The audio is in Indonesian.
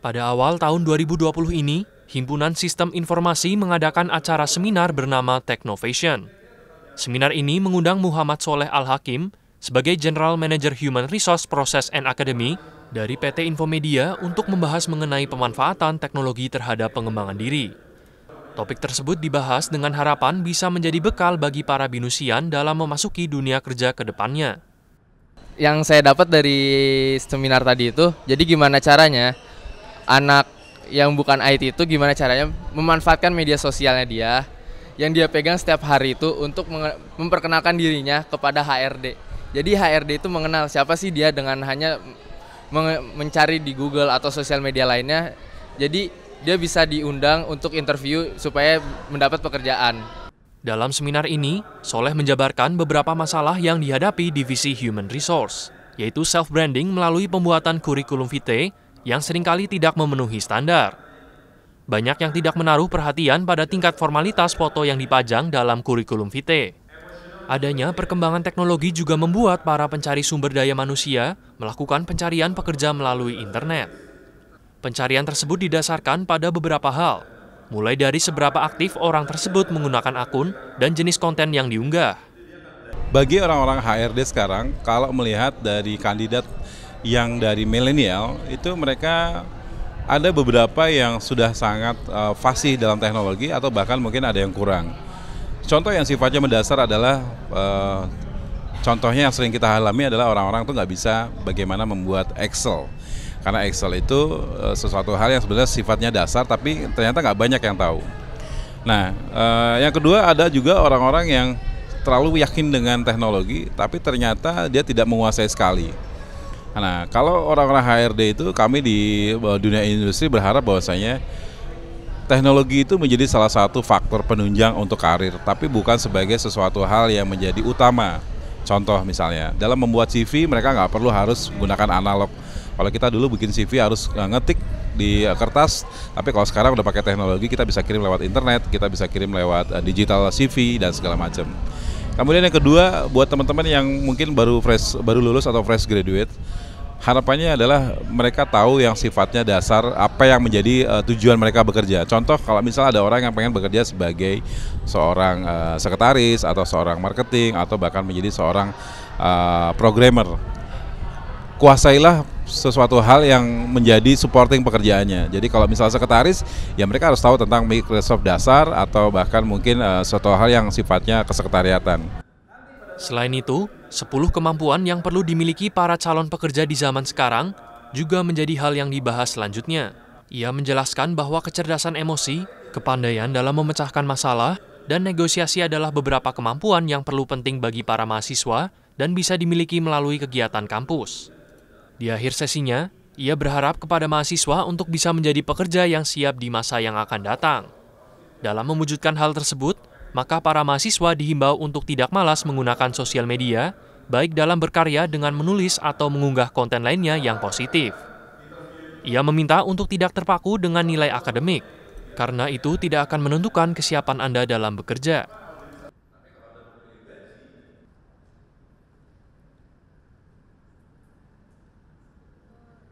Pada awal tahun 2020 ini, Himpunan Sistem Informasi mengadakan acara seminar bernama Technovation. Seminar ini mengundang Muhammad Soleh Al-Hakim sebagai General Manager Human Resource Process and Academy dari PT Infomedia untuk membahas mengenai pemanfaatan teknologi terhadap pengembangan diri. Topik tersebut dibahas dengan harapan bisa menjadi bekal bagi para binusian dalam memasuki dunia kerja ke depannya. Yang saya dapat dari seminar tadi itu, jadi gimana caranya anak yang bukan IT itu gimana caranya memanfaatkan media sosialnya dia yang dia pegang setiap hari itu untuk memperkenalkan dirinya kepada HRD. Jadi HRD itu mengenal siapa sih dia dengan hanya mencari di Google atau sosial media lainnya. Jadi dia bisa diundang untuk interview supaya mendapat pekerjaan. Dalam seminar ini, Soleh menjabarkan beberapa masalah yang dihadapi divisi Human Resource, yaitu self-branding melalui pembuatan kurikulum vitae, yang seringkali tidak memenuhi standar. Banyak yang tidak menaruh perhatian pada tingkat formalitas foto yang dipajang dalam kurikulum vitae. Adanya perkembangan teknologi juga membuat para pencari sumber daya manusia melakukan pencarian pekerja melalui internet. Pencarian tersebut didasarkan pada beberapa hal, mulai dari seberapa aktif orang tersebut menggunakan akun dan jenis konten yang diunggah. Bagi orang-orang HRD sekarang, kalau melihat dari kandidat yang dari milenial itu mereka ada beberapa yang sudah sangat uh, fasih dalam teknologi atau bahkan mungkin ada yang kurang. Contoh yang sifatnya mendasar adalah uh, contohnya yang sering kita alami adalah orang-orang itu nggak bisa bagaimana membuat Excel karena Excel itu uh, sesuatu hal yang sebenarnya sifatnya dasar tapi ternyata nggak banyak yang tahu. Nah, uh, yang kedua ada juga orang-orang yang terlalu yakin dengan teknologi tapi ternyata dia tidak menguasai sekali Nah, kalau orang-orang HRD itu kami di eh, dunia industri berharap bahwasanya teknologi itu menjadi salah satu faktor penunjang untuk karir, tapi bukan sebagai sesuatu hal yang menjadi utama. Contoh misalnya, dalam membuat CV mereka nggak perlu harus menggunakan analog. Kalau kita dulu bikin CV harus eh, ngetik di eh, kertas, tapi kalau sekarang udah pakai teknologi kita bisa kirim lewat internet, kita bisa kirim lewat digital CV dan segala macam. Kemudian yang kedua buat teman-teman yang mungkin baru fresh baru lulus atau fresh graduate harapannya adalah mereka tahu yang sifatnya dasar apa yang menjadi uh, tujuan mereka bekerja. Contoh kalau misalnya ada orang yang pengen bekerja sebagai seorang uh, sekretaris atau seorang marketing atau bahkan menjadi seorang uh, programmer. Kuasailah sesuatu hal yang menjadi supporting pekerjaannya. Jadi kalau misalnya sekretaris, ya mereka harus tahu tentang Microsoft dasar atau bahkan mungkin uh, suatu hal yang sifatnya kesekretariatan. Selain itu, 10 kemampuan yang perlu dimiliki para calon pekerja di zaman sekarang juga menjadi hal yang dibahas selanjutnya. Ia menjelaskan bahwa kecerdasan emosi, kepandaian dalam memecahkan masalah, dan negosiasi adalah beberapa kemampuan yang perlu penting bagi para mahasiswa dan bisa dimiliki melalui kegiatan kampus. Di akhir sesinya, ia berharap kepada mahasiswa untuk bisa menjadi pekerja yang siap di masa yang akan datang. Dalam mewujudkan hal tersebut, maka para mahasiswa dihimbau untuk tidak malas menggunakan sosial media, baik dalam berkarya dengan menulis atau mengunggah konten lainnya yang positif. Ia meminta untuk tidak terpaku dengan nilai akademik, karena itu tidak akan menentukan kesiapan Anda dalam bekerja.